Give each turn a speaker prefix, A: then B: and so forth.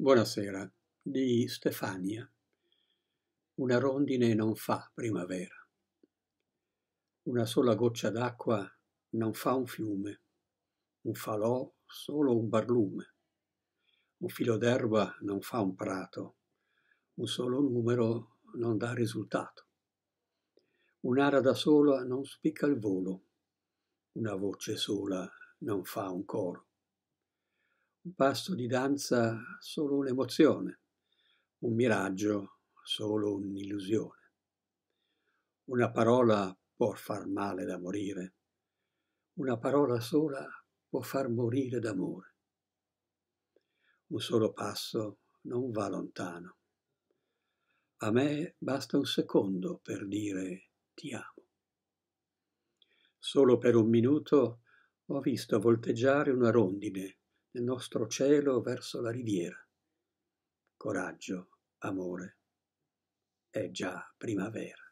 A: Buonasera di Stefania. Una rondine non fa primavera. Una sola goccia d'acqua non fa un fiume. Un falò solo un barlume. Un filo d'erba non fa un prato. Un solo numero non dà risultato. Un'ara da sola non spicca il volo. Una voce sola non fa un coro un passo di danza solo un'emozione, un miraggio solo un'illusione. Una parola può far male da morire, una parola sola può far morire d'amore. Un solo passo non va lontano. A me basta un secondo per dire ti amo. Solo per un minuto ho visto volteggiare una rondine nel nostro cielo verso la riviera. Coraggio, amore, è già primavera.